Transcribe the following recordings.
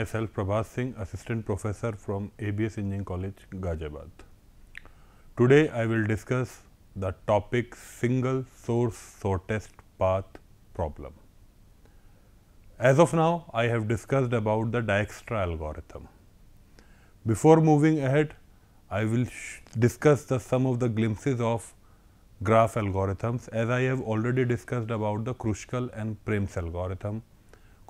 myself Prabhas Singh, Assistant Professor from ABS Engineering College, Ghaziabad. Today, I will discuss the topic single source shortest path problem. As of now, I have discussed about the Dijkstra algorithm. Before moving ahead, I will discuss the, some of the glimpses of graph algorithms as I have already discussed about the Kruskal and Prims algorithm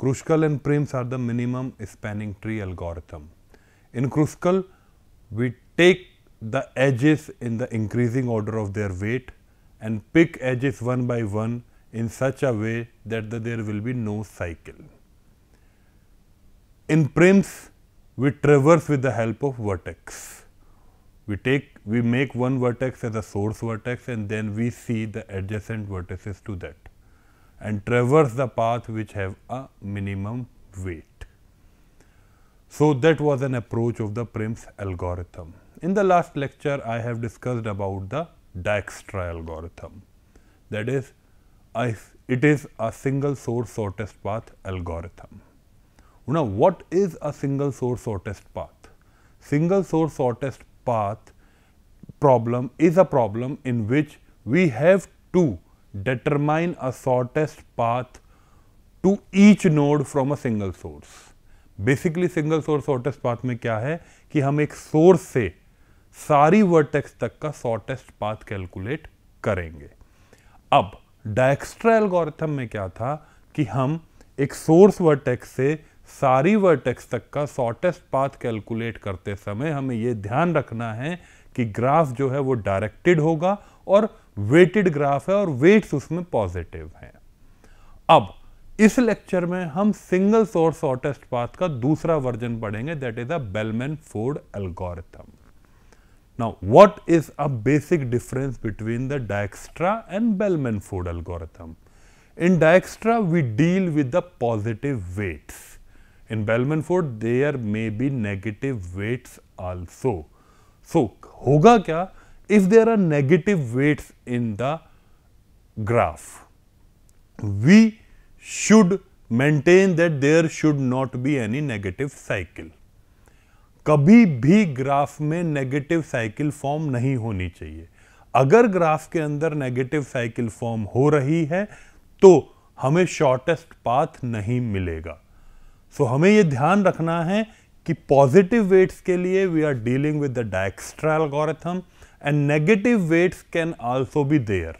Kruskal and Prims are the minimum spanning tree algorithm. In Kruskal, we take the edges in the increasing order of their weight and pick edges one by one in such a way that the, there will be no cycle. In prims, we traverse with the help of vertex. We take, we make one vertex as a source vertex and then we see the adjacent vertices to that and traverse the path which have a minimum weight. So, that was an approach of the Prim's algorithm. In the last lecture, I have discussed about the Dijkstra algorithm. That is, it is a single source shortest path algorithm. Now, what is a single source shortest path? Single source shortest path problem is a problem in which we have two determine a shortest path to each node from a single source Basically, single source shortest path में क्या है कि हम एक source से सारी vertex तक का shortest path calculate करेंगे अब डायक्स्ट्रा एल्गोरिथम में क्या था कि हम एक सोर्स वर्टेक्स से सारी वर्टेक्स तक का शॉर्टेस्ट पाथ कैलकुलेट करते समय हमें यह ध्यान रखना है कि ग्राफ जो है वो डायरेक्टेड होगा और वेटेड ग्राफ है और वेट्स उसमें पॉजिटिव हैं अब इस लेक्चर में हम सिंगल सोर्स शॉर्टेस्ट पाथ का दूसरा वर्जन पढ़ेंगे that is a Bellman Ford algorithm now what is a basic difference between the Dijkstra and Bellman Ford algorithm in Dijkstra we deal with the positive weights in Bellman Ford there may be negative weights also so होगा क्या if there are negative weights in the graph. We should maintain that there should not be any negative cycle. कभी भी graph में negative cycle form नहीं होनी चाहिए अगर graph के अंदर नेगेटिव साइकिल फॉर्म हो रही है तो हमें शॉर्टेस्ट पाथ नहीं मिलेगा सो so, हमें ये ध्यान रखना है कि पॉजिटिव वेट्स के लिए we are dealing with the Dijkstra algorithm and negative weights can also be there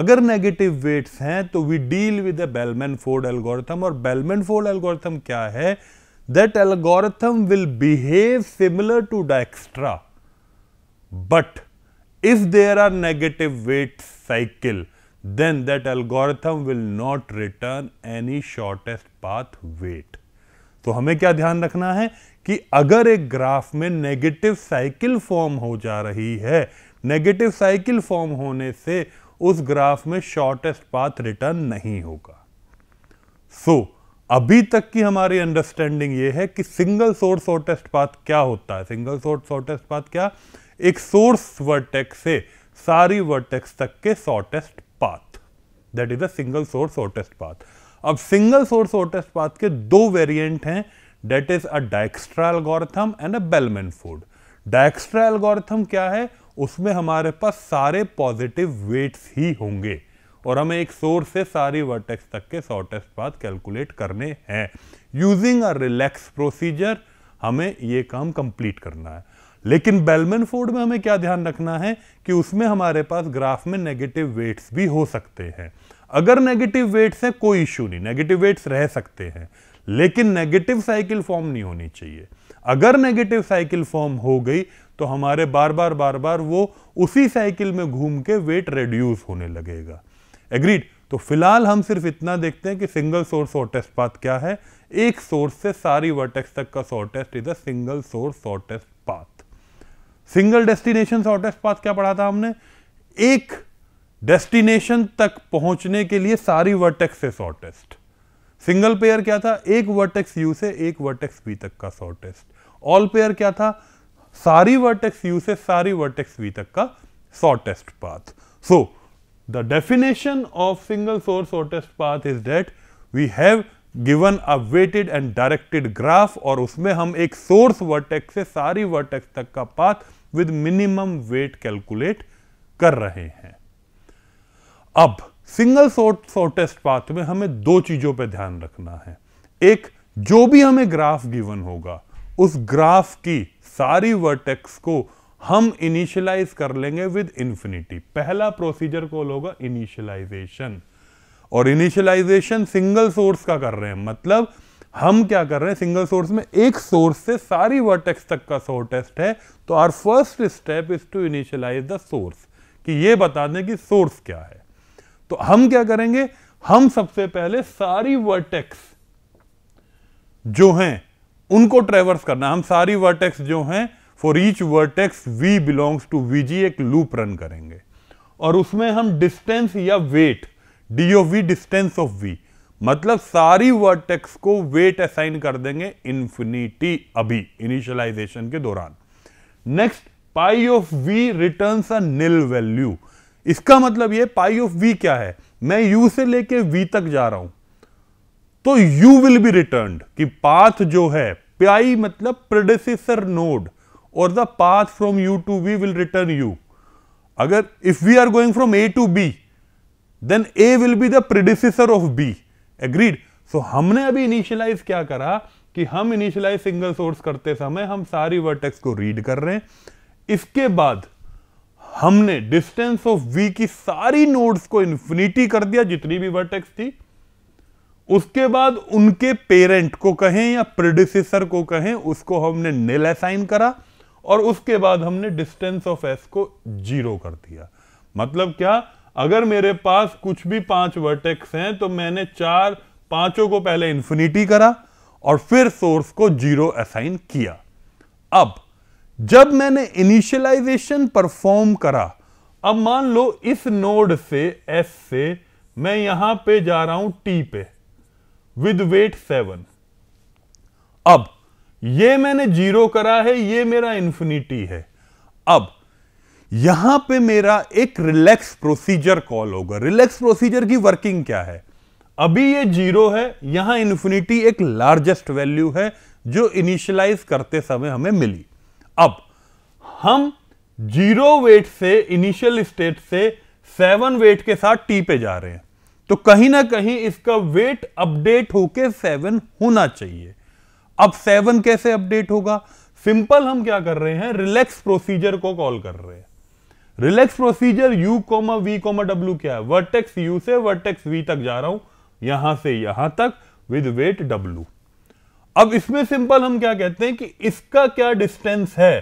अगर नेगेटिव वेट्स हैं तो we deal with a Bellman Ford algorithm और बेलमेन फोर्ड एल्गोरिथम क्या है that algorithm will behave similar to Dijkstra but if there are negative weight cycle then that algorithm will not return any shortest path weight तो हमें क्या ध्यान रखना है कि अगर एक ग्राफ में नेगेटिव साइकिल फॉर्म हो जा रही है नेगेटिव साइकिल फॉर्म होने से उस ग्राफ में शॉर्टेस्ट पाथ रिटर्न नहीं होगा सो so, अभी तक की हमारी अंडरस्टैंडिंग ये है कि सिंगल सोर्स शॉर्टेस्ट पाथ क्या होता है सिंगल सोर्स शॉर्टेस्ट पाथ क्या एक सोर्स वर्टेक्स से सारी वर्टेक्स तक के shortest path that is a single source shortest path अब सिंगल सोर्स ओटेस्ट पाथ के दो वेरिएंट हैं that is a Dijkstra algorithm and a Bellman Ford Dijkstra algorithm क्या है उसमें हमारे पास सारे पॉजिटिव वेट्स ही होंगे और हमें एक सोर्स से सारी वर्टेक्स तक के शॉर्टेस्ट पाथ कैलकुलेट करने हैं यूजिंग अ रिलैक्स प्रोसीजर हमें ये काम कंप्लीट करना है लेकिन बेलमेन फोर्ड में हमें क्या ध्यान रखना है कि उसमें हमारे पास ग्राफ में नेगेटिव वेट्स भी हो सकते हैं अगर नेगेटिव वेट्स हैं कोई इश्यू नहीं नेगेटिव वेट्स रह सकते हैं लेकिन नेगेटिव साइकिल फॉर्म नहीं होनी चाहिए अगर नेगेटिव साइकिल फॉर्म हो गई तो हमारे बार बार बार बार वो उसी साइकिल में घूम के वेट रिड्यूस होने लगेगा एग्रीड तो फिलहाल हम सिर्फ इतना देखते हैं कि सिंगल सोर्स और पाथ क्या है एक सोर्स से सारी वर्टेक्स तक का short is a single source short path single destination short path क्या पढ़ा था हमने एक डेस्टिनेशन तक पहुंचने के लिए सारी वर्टेक्स से शॉर्टेस्ट सिंगल पेयर क्या था एक वर्टेक्स यू से एक वर्टेक्स बी तक का शॉर्टेस्ट ऑल पेयर क्या था सारी वर्टेक्स यू से सारी वर्टेक्स वी तक का shortest path so the definition of single source shortest path is that we have given a weighted and directed graph और उसमें हम एक सोर्स वर्टेक्स से सारी वर्टेक्स तक का path with minimum weight calculate कर रहे हैं अब सिंगल सोर्ट शॉर्टेस्ट पाथ में हमें दो चीज़ों पर ध्यान रखना है एक जो भी हमें ग्राफ गिवन होगा उस ग्राफ की सारी वर्टेक्स को हम इनिशियलाइज कर लेंगे विद इंफिनिटी पहला प्रोसीजर कॉल होगा इनिशियलाइजेशन और इनिशियलाइजेशन सिंगल सोर्स का कर रहे हैं मतलब हम क्या कर रहे हैं सिंगल सोर्स में एक सोर्स से सारी वर्टेक्स तक का टेस्ट है तो our first step is to initialize the source कि ये बता दें कि सोर्स क्या है तो हम क्या करेंगे हम सबसे पहले सारी वर्टेक्स जो हैं उनको ट्रेवर्स करना हम सारी वर्टेक्स जो हैं for each vertex V belongs to V G एक लूप रन करेंगे और उसमें हम डिस्टेंस या weight D of V distance of V मतलब सारी वर्टेक्स को वेट असाइन कर देंगे इन्फिनिटी अभी इनिशियलाइजेशन के दौरान next pi of V returns a nil value इसका मतलब ये पाई ऑफ वी क्या है मैं यू से लेके वी तक जा रहा हूं तो यू विल बी रिटर्न कि पाथ जो है पाई मतलब प्रोडेसिसर नोड और the path from U to V will return U अगर if we are going from A to B then A will be the predecessor of B agreed so हमने अभी initialise क्या करा कि हम initialise single source करते समय हम सारी वर्टेक्स को रीड कर रहे हैं इसके बाद हमने डिस्टेंस ऑफ वी की सारी नोड्स को इन्फिनिटी कर दिया जितनी भी वर्टेक्स थी उसके बाद उनके पेरेंट को कहें या प्रोड्यूसर को कहें उसको हमने नेल असाइन करा और उसके बाद हमने डिस्टेंस ऑफ एस को जीरो कर दिया मतलब क्या अगर मेरे पास कुछ भी पांच वर्टेक्स हैं तो मैंने चार पांचों को पहले इन्फिनिटी करा और फिर सोर्स को जीरो असाइन किया अब जब मैंने इनिशियलाइजेशन परफॉर्म करा अब मान लो इस नोड से एस से मैं यहां पे जा रहा हूं टी पे विद वेट सेवन अब ये मैंने जीरो करा है ये मेरा इंफिनिटी है अब यहां पे मेरा एक रिलैक्स प्रोसीजर कॉल होगा रिलैक्स प्रोसीजर की वर्किंग क्या है अभी ये जीरो है यहां इंफिनिटी एक लार्जेस्ट वैल्यू है जो इनिशियलाइज करते समय हमें मिली अब हम जीरो वेट से इनिशियल स्टेट से सेवन वेट के साथ टी पे जा रहे हैं तो कहीं ना कहीं इसका वेट अपडेट होके सेवन होना चाहिए अब सेवन कैसे अपडेट होगा सिंपल हम क्या कर रहे हैं रिलैक्स प्रोसीजर को कॉल कर रहे हैं relax procedure U comma V comma W क्या है वर्टेक्स यू से वर्टेक्स वी तक जा रहा हूं यहां से यहां तक विद वेट डब्ल्यू अब इसमें सिंपल हम क्या कहते हैं कि इसका क्या डिस्टेंस है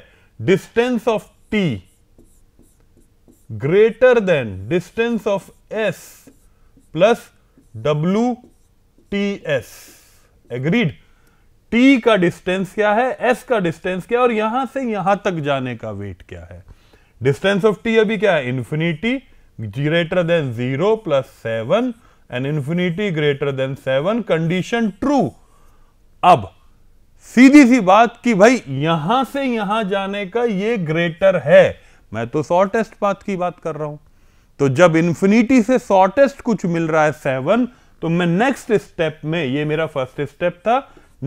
distance of T greater than distance of S plus W T S agreed T का डिस्टेंस क्या है एस का डिस्टेंस क्या है और यहां से यहां तक जाने का वेट क्या है डिस्टेंस ऑफ टी अभी क्या है infinity greater than zero plus seven and infinity greater than seven condition true अब सीधी सी बात कि भाई यहां से यहां जाने का ये ग्रेटर है मैं तो शॉर्टेस्ट पाथ की बात कर रहा हूं तो जब इंफिनिटी से शॉर्टेस्ट कुछ मिल रहा है सेवन तो मैं नेक्स्ट स्टेप में ये मेरा फर्स्ट स्टेप था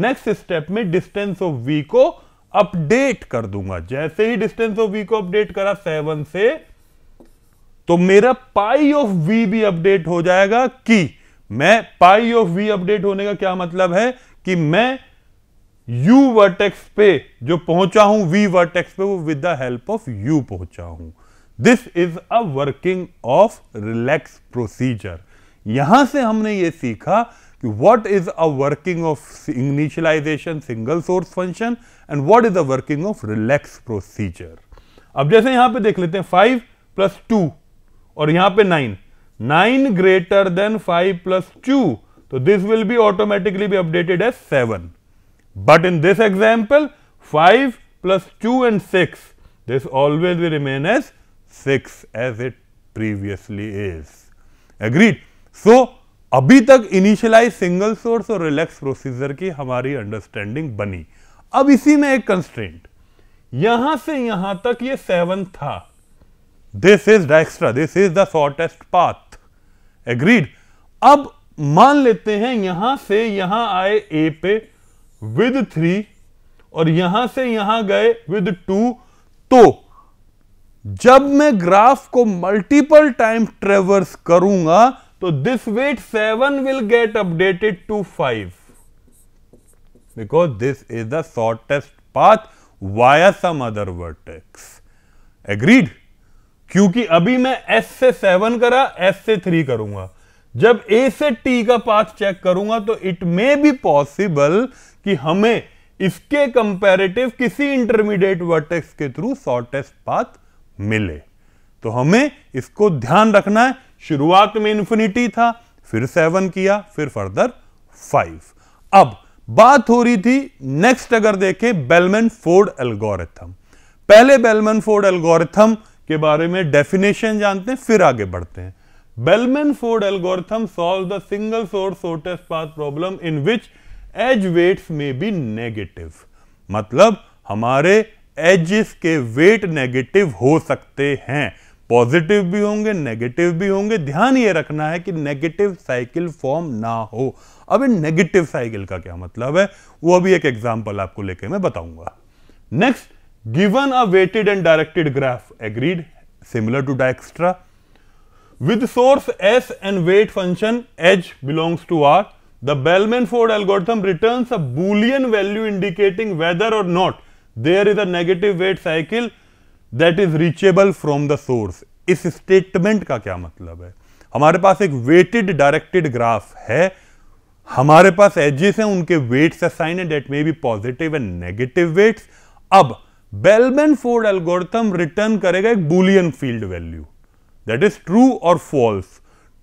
नेक्स्ट स्टेप में डिस्टेंस ऑफ वी को अपडेट कर दूंगा जैसे ही डिस्टेंस ऑफ वी को अपडेट करा सेवन से तो मेरा पाई ऑफ वी भी अपडेट हो जाएगा कि मैं पाई ऑफ वी अपडेट होने का क्या मतलब है कि मैं u वर्टेक्स पे जो पहुंचा हूं v वर्टेक्स पे वो with the help of u पहुंचा हूं this is a working of relax procedure यहां से हमने ये सीखा कि what is a working of initialization single source function and what is a working of relax procedure अब जैसे यहां पे देख लेते हैं फाइव प्लस टू और यहां पे nine nine greater than five plus two तो this will be automatically be updated as seven but in this example five plus two and six this always we remain as six as it previously is agreed so अभी तक initialize single source और relax procedure की हमारी understanding बनी अब इसी में एक कंस्टेंट यहां से यहां तक ये सेवन था this is Dijkstra this is the shortest path agreed अब मान लेते हैं यहां से यहां आए ए पे विद थ्री और यहां से यहां गए विद टू तो जब मैं ग्राफ को मल्टीपल टाइम ट्रेवर्स करूंगा तो this weight seven will get updated to five because this is the shortest path via some other vertex agreed क्योंकि अभी मैं एस से सेवन करा एस से थ्री करूंगा जब ए से टी का पाथ चेक करूंगा तो इट मे बी पॉसिबल कि हमें इसके कंपैरेटिव किसी इंटरमीडिएट वर्टेक्स के थ्रू शॉर्टेस्ट पाथ मिले तो हमें इसको ध्यान रखना है शुरुआत में इंफिनिटी था फिर सेवन किया फिर फर्दर फाइव अब बात हो रही थी नेक्स्ट अगर देखें बेलमेन फोर्ड एल्गोरिथम पहले बेलमेन फोर्ड एल्गोरिथम के बारे में डेफिनेशन जानते हैं फिर आगे बढ़ते हैं Bellman Ford algorithm solve the single source shortest path problem in which edge weights may be negative मतलब हमारे एजिस के वेट नेगेटिव हो सकते हैं पॉजिटिव भी होंगे नेगेटिव भी होंगे ध्यान ये रखना है कि नेगेटिव साइकिल फॉर्म ना हो अब इन नेगेटिव साइकिल का क्या मतलब है वो अभी एक एग्जांपल आपको लेके मैं बताऊंगा next given a weighted and directed graph agreed similar to Dijkstra with source S and weight function H belongs to R, the Bellman-Ford algorithm returns a boolean value indicating whether or not there is a negative weight cycle that is reachable from the source. इस statement का क्या मतलब है हमारे पास एक weighted directed graph है हमारे पास edges हैं उनके weights असाइन है that may be positive and negative weights अब बेलमैन फोर्ड एल्गोरिथम रिटर्न करेगा एक boolean field value that is true और फॉल्स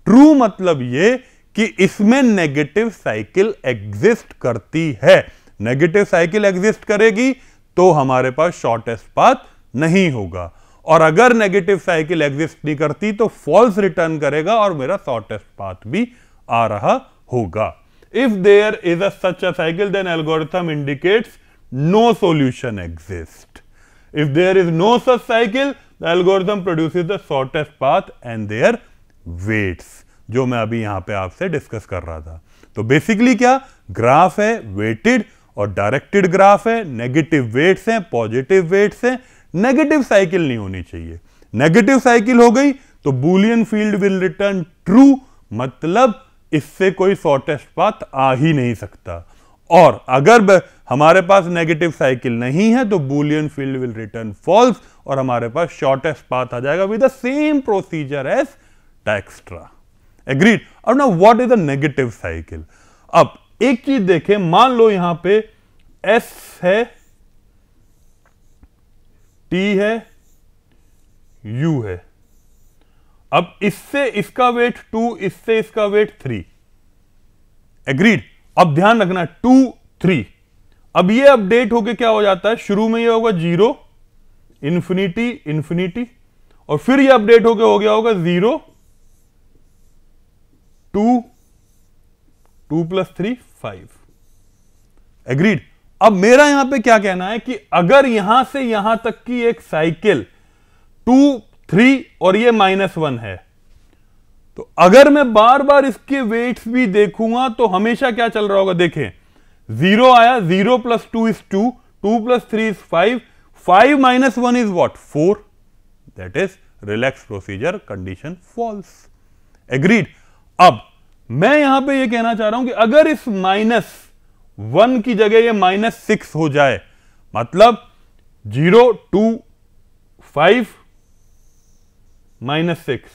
ट्रू मतलब ये कि इसमें नेगेटिव साइकिल एग्जिस्ट करती है नेगेटिव साइकिल एग्जिस्ट करेगी तो हमारे पास शॉर्टेस्ट पाथ नहीं होगा और अगर नेगेटिव साइकिल एग्जिस्ट नहीं करती तो फॉल्स रिटर्न करेगा और मेरा शॉर्टेस्ट पाथ भी आ रहा होगा if there is a such a cycle then algorithm indicates no solution exist if there is no such cycle the algorithm produce the shortest path and their weights जो मैं अभी यहां पे आपसे डिस्कस कर रहा था तो बेसिकली क्या ग्राफ है वेटेड और डायरेक्टेड ग्राफ है नेगेटिव वेट्स हैं पॉजिटिव वेट्स हैं नेगेटिव साइकिल नहीं होनी चाहिए नेगेटिव साइकिल हो गई तो boolean field will return true मतलब इससे कोई शॉर्टेस्ट पाथ आ ही नहीं सकता और अगर हमारे पास नेगेटिव साइकिल नहीं है तो boolean field will return false और हमारे पास शॉर्टेस्ट पाथ आ जाएगा with the same procedure as Dijkstra agreed और ना what is the negative cycle अब एक चीज देखें मान लो यहां पे एस है टी है यू है अब इससे इसका वेट टू इससे इसका वेट थ्री एग्रीड अब ध्यान रखना टू थ्री अब ये अपडेट होके क्या हो जाता है शुरू में ये होगा जीरो इन्फिनिटी इन्फिनिटी और फिर ये अपडेट होके हो गया होगा zero two two plus three five agreed अब मेरा यहां पे क्या कहना है कि अगर यहां से यहां तक की एक साइकिल टू थ्री और ये माइनस वन है तो अगर मैं बार बार इसके वेट्स भी देखूंगा तो हमेशा क्या चल रहा होगा देखें जीरो आया zero plus two is two two plus three is five five minus one is what four that is relax procedure condition false agreed अब मैं यहां पे ये कहना चाह रहा हूं कि अगर इस माइनस वन की जगह ये माइनस सिक्स हो जाए मतलब zero two five minus six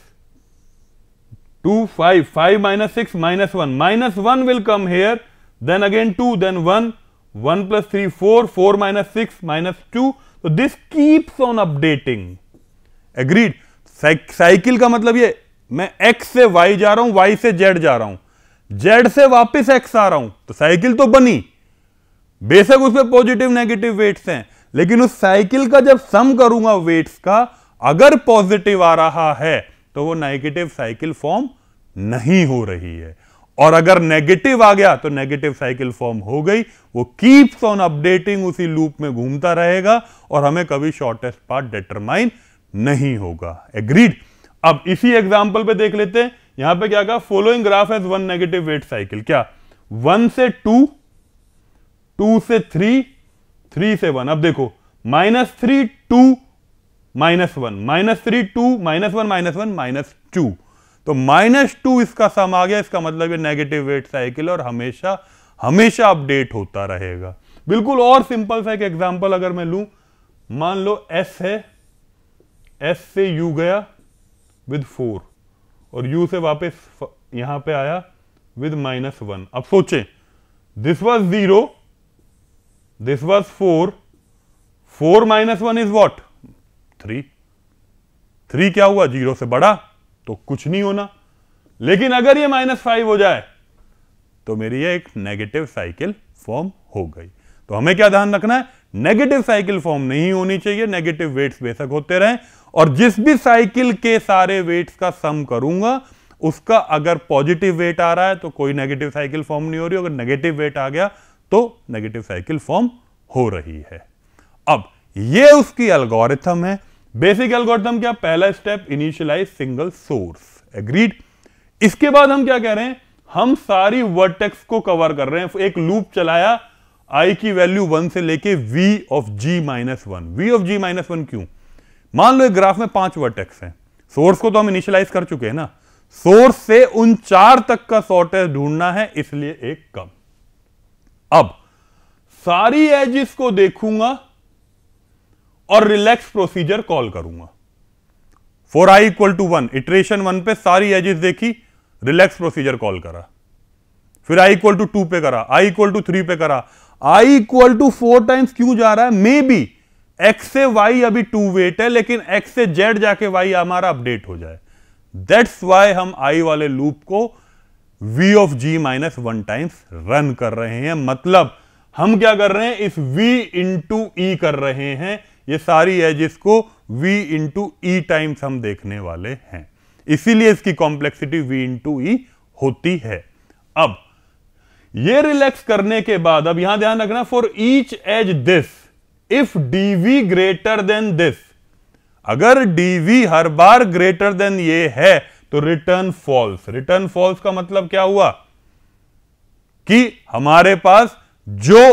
two five five minus six minus one minus one will come here then again two then one one plus three four four minus six minus two तो this keeps on updating agreed cycle का मतलब ये मैं x से y जा रहा हूं y से z जा रहा हूं z से वापस x आ रहा हूं तो साइकिल तो बनी बेशक उसमें पॉजिटिव नेगेटिव वेट्स हैं लेकिन उस साइकिल का जब सम करूंगा वेट्स का अगर पॉजिटिव आ रहा है तो वो नेगेटिव साइकिल फॉर्म नहीं हो रही है और अगर नेगेटिव आ गया तो नेगेटिव साइकिल फॉर्म हो गई वो कीप्स ऑन अपडेटिंग उसी लूप में घूमता रहेगा और हमें कभी शॉर्टेस्ट पार्ट डिटरमाइन नहीं होगा एग्रीड अब इसी एग्जाम्पल पे देख लेते हैं यहां पे क्या कहा following graph has one negative weight cycle क्या वन से टू टू से थ्री थ्री से वन अब देखो minus three two minus one minus three two minus one minus one minus two तो माइनस टू इसका सम आ गया इसका मतलब ये नेगेटिव वेट साइकिल और हमेशा हमेशा अपडेट होता रहेगा बिल्कुल और सिंपल सा एक एग्जाम्पल अगर मैं लू मान लो एस है एस से यू गया विद फोर और यू से वापस यहां पे आया विद माइनस वन अब सोचे this was zero this was four four minus one is what three three क्या हुआ जीरो से बड़ा तो कुछ नहीं होना लेकिन अगर ये माइनस फाइव हो जाए तो मेरी ये एक नेगेटिव साइकिल फॉर्म हो गई तो हमें क्या ध्यान रखना है नेगेटिव साइकिल फॉर्म नहीं होनी चाहिए नेगेटिव वेट्स बेशक होते रहें और जिस भी साइकिल के सारे वेट्स का सम करूंगा उसका अगर पॉजिटिव वेट आ रहा है तो कोई नेगेटिव साइकिल फॉर्म नहीं हो रही अगर नेगेटिव वेट आ गया तो नेगेटिव साइकिल फॉर्म हो रही है अब ये उसकी अल्गोरिथम है बेसिक एल्गोरिथम क्या पहला step initialize single source agreed इसके बाद हम क्या कह रहे हैं हम सारी वर्टेक्स को कवर कर रहे हैं एक लूप चलाया आई की वैल्यू वन से लेके V of G minus one V of G minus one क्यों मान लो एक ग्राफ में पांच वर्टेक्स हैं सोर्स को तो हम इनिशियलाइज कर चुके हैं ना सोर्स से उन चार तक का शॉर्टेज ढूंढना है इसलिए एक कम अब सारी एजिस को देखूंगा और रिलैक्स प्रोसीजर कॉल करूंगा for I equal to one iteration one पे सारी एजेस देखी रिलैक्स प्रोसीजर कॉल करा फिर आई इक्वल टू टू पे करा आई इक्वल टू थ्री पे करा I equal to four times क्यों जा रहा है मे बी एक्स से वाई अभी टू वेट है लेकिन एक्स से जेड जाके वाई हमारा अपडेट हो जाए दैट्स वाई हम आई वाले लूप को V of G minus one times run कर रहे हैं मतलब हम क्या कर रहे हैं इस वी इंटू ई कर रहे हैं ये सारी है जिसको v इंटू ई टाइम्स हम देखने वाले हैं इसीलिए इसकी complexity v into E e होती है अब ये रिलैक्स करने के बाद अब यहां ध्यान रखना for each edge this if DV greater than this अगर वी हर बार ग्रेटर देन ये है तो रिटर्न फॉल्स रिटर्न फॉल्स का मतलब क्या हुआ कि हमारे पास जो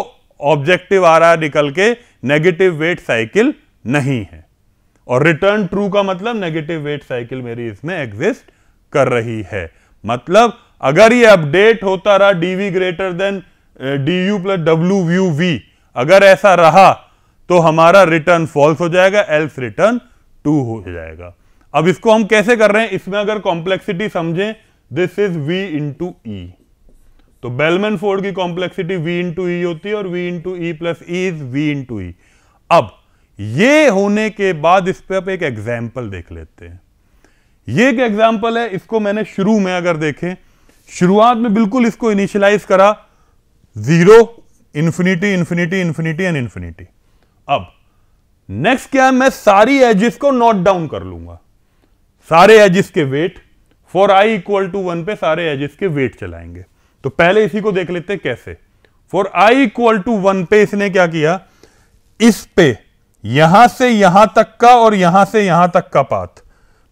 ऑब्जेक्टिव आ रहा है निकल के नेगेटिव वेट साइकिल नहीं है और रिटर्न ट्रू का मतलब नेगेटिव वेट साइकिल मेरी इसमें एग्जिस्ट कर रही है मतलब अगर ये अपडेट होता रहा dv greater than D U plus W U V अगर ऐसा रहा तो हमारा रिटर्न फॉल्स हो जाएगा एल्स रिटर्न टू हो जाएगा अब इसको हम कैसे कर रहे हैं इसमें अगर कॉम्प्लेक्सिटी समझें this is v into E e। तो बेलमैन फोर्ड की कॉम्प्लेक्सिटी वी इंटू ई होती है और V into E plus E is V into E अब ये होने के बाद इस पर आप एक एग्जाम्पल देख लेते हैं ये एक एग्जाम्पल है इसको मैंने शुरू में अगर देखें शुरुआत में बिल्कुल इसको इनिशियलाइज करा zero infinity infinity infinity and infinity अब नेक्स्ट क्या है मैं सारी एजिस को नोट डाउन कर लूंगा सारे एजिस के weight for I equal to one पे सारे एजिस के वेट चलाएंगे तो पहले इसी को देख लेते हैं कैसे for I equal to one पे इसने क्या किया इस पे यहां से यहां तक का और यहां से यहां तक का पाथ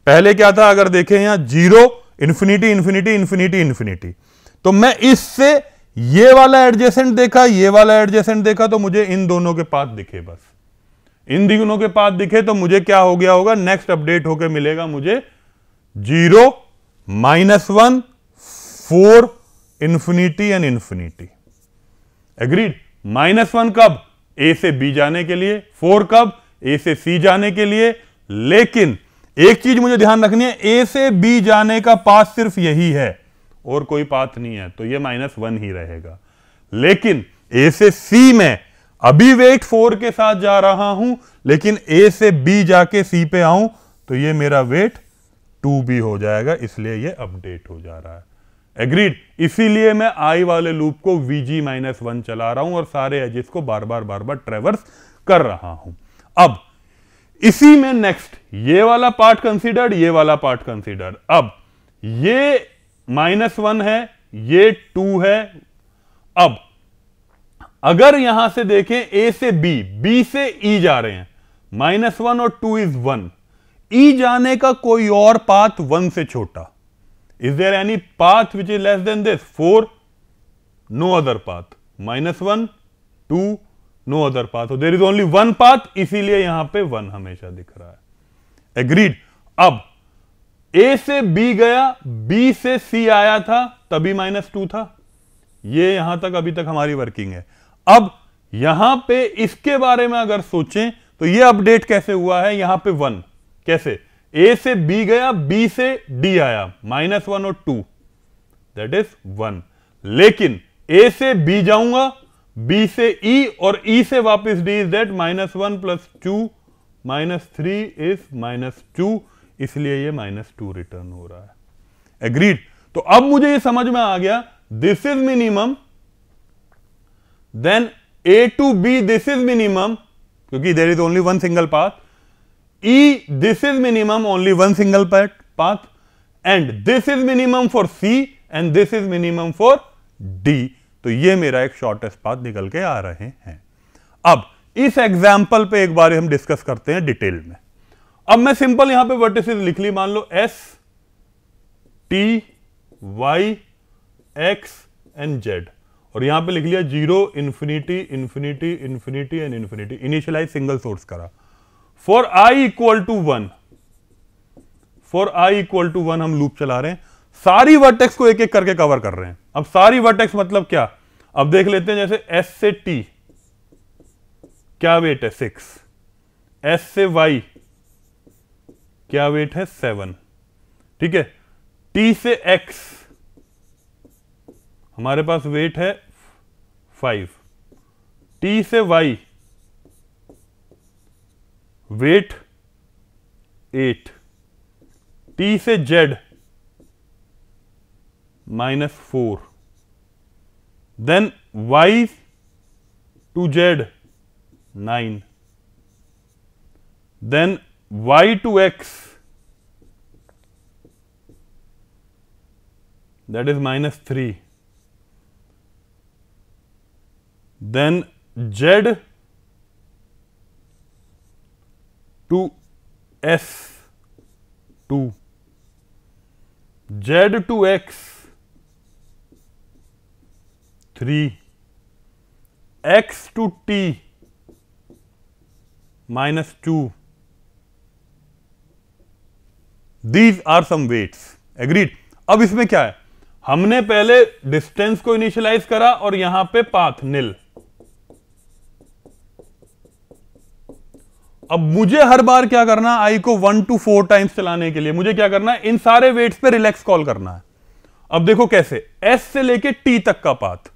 पहले क्या था अगर देखें यहां zero infinity infinity infinity infinity तो मैं इससे ये वाला एडजेसेंट देखा ये वाला एडजेसेंट देखा तो मुझे इन दोनों के पाथ दिखे बस इन दोनों के पाथ दिखे तो मुझे क्या हो गया होगा नेक्स्ट अपडेट होकर मिलेगा मुझे zero minus one four infinity and infinity agreed minus one कब ए से बी जाने के लिए फोर कब ए से सी जाने के लिए लेकिन एक चीज मुझे ध्यान रखनी है ए से बी जाने का पाथ सिर्फ यही है और कोई पाथ नहीं है तो ये माइनस वन ही रहेगा लेकिन ए से सी में अभी वेट फोर के साथ जा रहा हूं लेकिन ए से बी जाके सी पे आऊं तो ये मेरा वेट टू बी हो जाएगा इसलिए ये अपडेट हो जा रहा है एग्रीड इसीलिए मैं आई वाले लूप को वी जी माइनस वन चला रहा हूं और सारे एजेस को बार बार बार बार ट्रेवर्स कर रहा हूं अब इसी में नेक्स्ट ये वाला पार्ट कंसिडर ये वाला पार्ट कंसिडर अब ये माइनस वन है ये टू है अब अगर यहां से देखें ए से बी बी से ई e जा रहे हैं माइनस वन और टू इज वन ई जाने का कोई और पाथ वन से छोटा is there any path which is less than this four no other path minus one two no other path there is only one path इसीलिए यहां पे वन हमेशा दिख रहा है एग्रीड अब ए से बी गया बी से सी आया था तभी माइनस टू था ये यहां तक अभी तक हमारी वर्किंग है अब यहां पे इसके बारे में अगर सोचें तो ये अपडेट कैसे हुआ है यहां पे वन कैसे ए से बी गया बी से डी आया माइनस वन और टू दैट इज वन लेकिन ए से बी जाऊंगा बी से ई e और ई e से वापस D is that minus one plus two minus three is minus two इसलिए ये माइनस टू रिटर्न हो रहा है एग्रीड तो अब मुझे ये समझ में आ गया this is minimum then A to B this is minimum क्योंकि there is only one single path E, this is minimum only one single path path and this is minimum for C and this is minimum for D. तो ये मेरा एक shortest path निकल के आ रहे हैं अब इस example पे एक बार हम discuss करते हैं detail में अब मैं simple यहां पे vertices लिख ली मान लो S, T, Y, X and Z और यहां पे लिख लिया zero infinity infinity infinity and infinity initialize single source करा for I equal to one for I equal to one हम लूप चला रहे हैं सारी वर्टेक्स को एक एक करके कवर कर रहे हैं अब सारी वर्टेक्स मतलब क्या अब देख लेते हैं जैसे एस से टी क्या वेट है सिक्स एस से वाई क्या वेट है सेवन ठीक है टी से एक्स हमारे पास वेट है फाइव टी से Y weight 8 t say z minus 4 then y 2 z 9 then y to x that is minus 3 then z to S 2 Z to X 3 X to T minus 2 these are some weights agreed अब इसमें क्या है हमने पहले distance को initialise करा और यहां पे पाथ निल अब मुझे हर बार क्या करना आई को वन टू फोर टाइम्स चलाने के लिए मुझे क्या करना है इन सारे वेट्स पे रिलैक्स कॉल करना है अब देखो कैसे एस से लेके टी तक का पाथ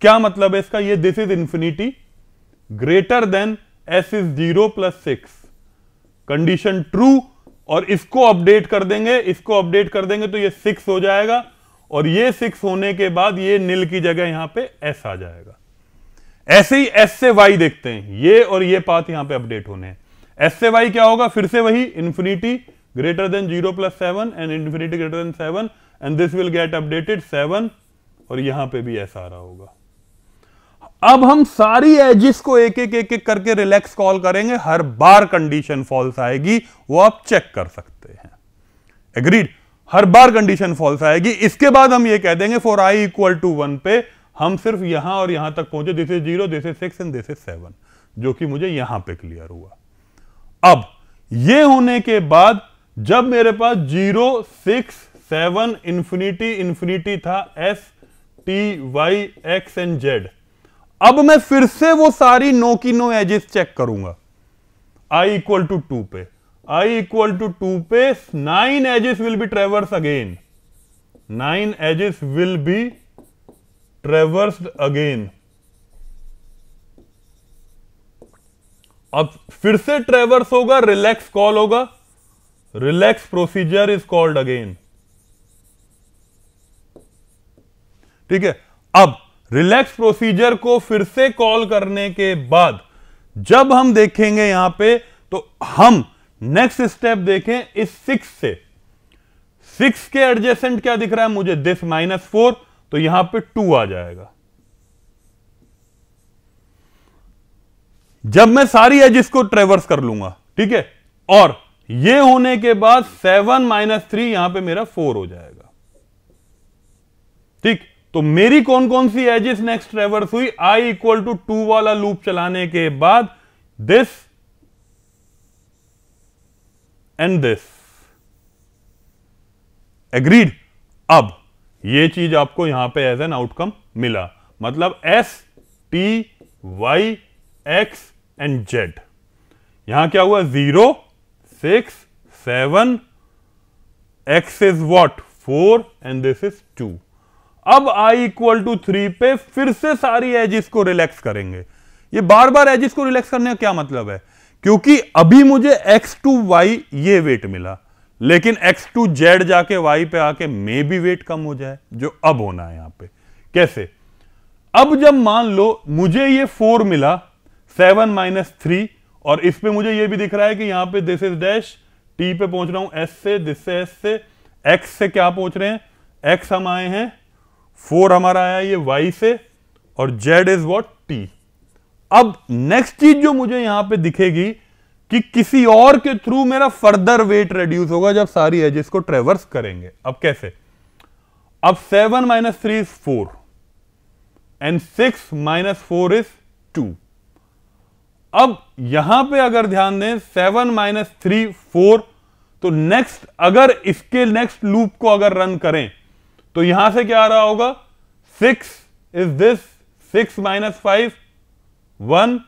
क्या मतलब है इसका ये this is infinity greater than S is zero plus six condition true और इसको अपडेट कर देंगे इसको अपडेट कर देंगे तो ये सिक्स हो जाएगा और ये सिक्स होने के बाद ये नील की जगह यहां पे एस आ जाएगा ऐसे ही एस से वाई देखते हैं ये और ये पाथ यहां पे अपडेट होने हैं एस से वाई क्या होगा फिर से वही infinity greater than zero plus seven and infinity greater than seven and this will get updated seven और यहां पे भी ऐसा आ रहा होगा अब हम सारी एजिस को एक एक एक एक करके रिलैक्स कॉल करेंगे हर बार कंडीशन फॉल्स आएगी वो आप चेक कर सकते हैं एग्रीड हर बार कंडीशन फॉल्स आएगी इसके बाद हम ये कह देंगे for I equal to one पे हम सिर्फ यहां और यहां तक पहुंचे this is zero this is six and this is seven जो कि मुझे यहां पे क्लियर हुआ अब ये होने के बाद जब मेरे पास zero six seven infinity infinity था S T Y X and Z अब मैं फिर से वो सारी नो की नो एजेस चेक करूंगा आई इक्वल टू टू पे आई इक्वल टू टू पे nine edges will be traverse again nine edges will be traverse again अब फिर से ट्रेवर्स होगा रिलैक्स कॉल होगा relax procedure is called again ठीक है अब रिलैक्स प्रोसीजर को फिर से कॉल करने के बाद जब हम देखेंगे यहां पे तो हम नेक्स्ट स्टेप देखें इस सिक्स से सिक्स के एडजेसेंट क्या दिख रहा है मुझे दिस माइनस फोर तो यहां पे टू आ जाएगा जब मैं सारी एजिस को ट्रेवर्स कर लूंगा ठीक है और ये होने के बाद सेवन माइनस थ्री यहां पर मेरा फोर हो जाएगा ठीक तो मेरी कौन कौन सी एजिस नेक्स्ट ट्रेवर्स हुई आई इक्वल टू टू वाला लूप चलाने के बाद दिस एंड दिस एग्रीड अब ये चीज आपको यहां पे एज एन आउटकम मिला मतलब S T Y X and Z यहां क्या हुआ zero six seven X is what four and this is two अब आई इक्वल टू थ्री पे फिर से सारी एजिस को रिलैक्स करेंगे ये बार बार एजिस को रिलैक्स करने का क्या मतलब है क्योंकि अभी मुझे एक्स टू वाई ये वेट मिला लेकिन एक्स टू जेड जाके वाई पे आके मे भी वेट कम हो जाए जो अब होना है यहां पे कैसे अब जब मान लो मुझे ये फोर मिला सेवन माइनस थ्री और इस पे मुझे ये भी दिख रहा है कि यहां पे दिस इज डैश टी पे पहुंच रहा हूं एस से दिस से एस से एक्स से क्या पहुंच रहे हैं एक्स हम आए हैं फोर हमारा आया ये वाई से और जेड इज वॉट टी अब नेक्स्ट चीज जो मुझे यहां पे दिखेगी कि किसी और के थ्रू मेरा फर्दर वेट रेड्यूस होगा जब सारी एजेस को ट्रेवर्स करेंगे अब कैसे अब seven minus three is four and six minus four is two अब यहां पे अगर ध्यान दें सेवन माइनस थ्री फोर तो नेक्स्ट अगर इसके नेक्स्ट लूप को अगर रन करें तो यहां से क्या आ रहा होगा six is this six minus five one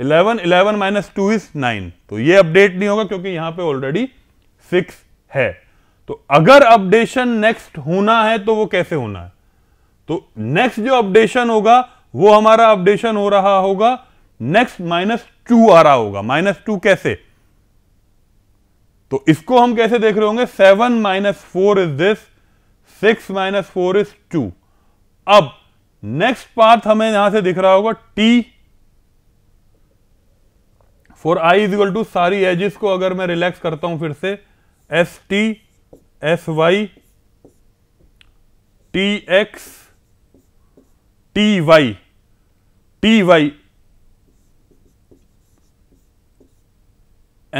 eleven eleven minus two is nine तो ये अपडेट नहीं होगा क्योंकि यहां पे ऑलरेडी सिक्स है तो अगर अपडेशन नेक्स्ट होना है तो वो कैसे होना है तो नेक्स्ट जो अपडेशन होगा वो हमारा अपडेशन हो रहा होगा नेक्स्ट माइनस टू आ रहा होगा माइनस टू कैसे तो इसको हम कैसे देख रहे होंगे seven minus four is this six minus four is two अब नेक्स्ट पार्थ हमें यहां से दिख रहा होगा T for I equal to सारी एजिस को अगर मैं रिलैक्स करता हूं फिर से S T S Y T X T Y T Y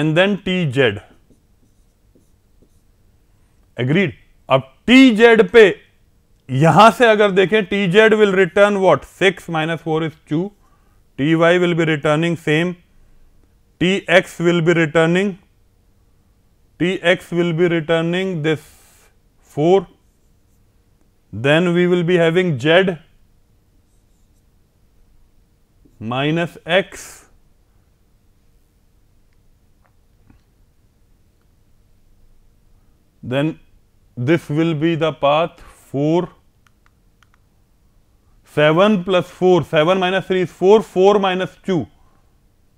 and then T z agreed. अब T z पे यहां से अगर देखें T z will return what 6 minus 4 is 2 T y will be returning same T x will be returning T x will be returning this 4 then we will be having z minus x then this will be the path 4 7 plus 4 7 minus 3 is 4 4 minus 2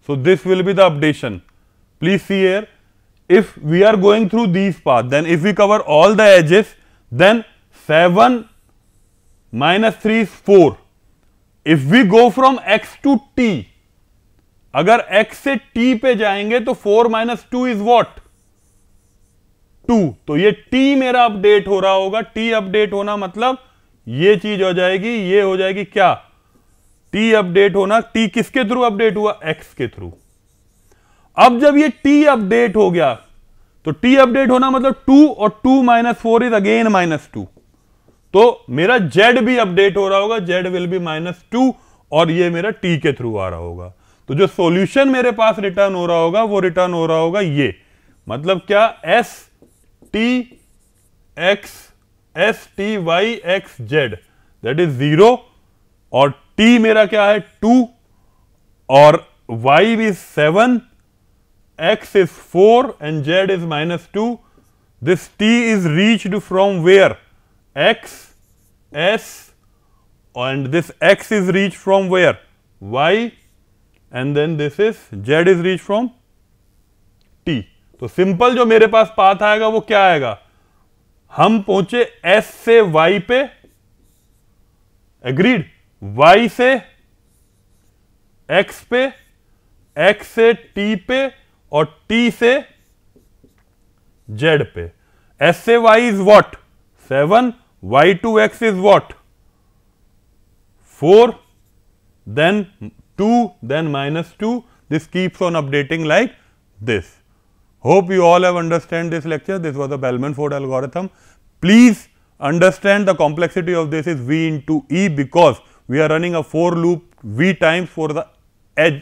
so this will be the updation please see here if we are going through these paths then if we cover all the edges then 7 minus 3 is 4 if we go from x to t agar x se t pe jayenge to 4 minus 2 is what two तो ये T मेरा update हो रहा होगा T update होना मतलब ये चीज हो जाएगी ये हो जाएगी क्या टी अपडेट होना टी किसके थ्रू अपडेट हुआ एक्स के थ्रू अब जब ये टी अपडेट हो गया तो टी अपडेट होना मतलब टू और two minus four is again minus two तो मेरा जेड भी अपडेट हो रहा होगा Z will be minus two और ये मेरा टी के थ्रू आ रहा होगा तो जो सॉल्यूशन मेरे पास रिटर्न हो रहा होगा वो रिटर्न हो रहा होगा ये मतलब क्या S t x s t y x z that is 0 or t मेरा kya hai 2 or y is 7 x is 4 and z is minus 2 this t is reached from where x s and this x is reached from where y and then this is z is reached from t तो simple जो मेरे पास path आएगा वो क्या आएगा हम पहुंचे S से वाई पे एग्रीड वाई से एक्स पे एक्स से टी पे और टी से जेड पे एस से Y is what seven Y to X is what four then two then minus two this keeps on updating like this Hope you all have understand this lecture. This was a Bellman-Ford algorithm. Please understand the complexity of this is V into E because we are running a for loop V times for the edge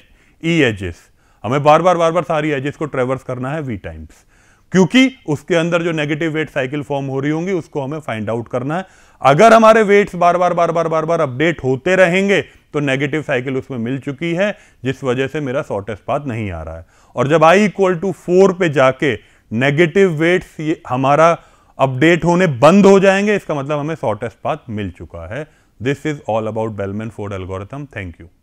E edges. हमें बार बार बार बार सारी edges को ट्रेवर्स करना है V times क्योंकि उसके अंदर जो negative weight cycle form हो रही होंगी उसको हमें फाइंड आउट करना है अगर हमारे वेट्स बार बार बार बार बार बार अपडेट होते रहेंगे तो नेगेटिव साइकिल उसमें मिल चुकी है जिस वजह से मेरा शॉर्टेस्ट पाथ नहीं आ रहा है और जब आई इक्वल टू फोर पे जाके नेगेटिव वेट्स ये हमारा अपडेट होने बंद हो जाएंगे इसका मतलब हमें शॉर्टेस्ट पाथ मिल चुका है this is all about Bellman Ford algorithm thank you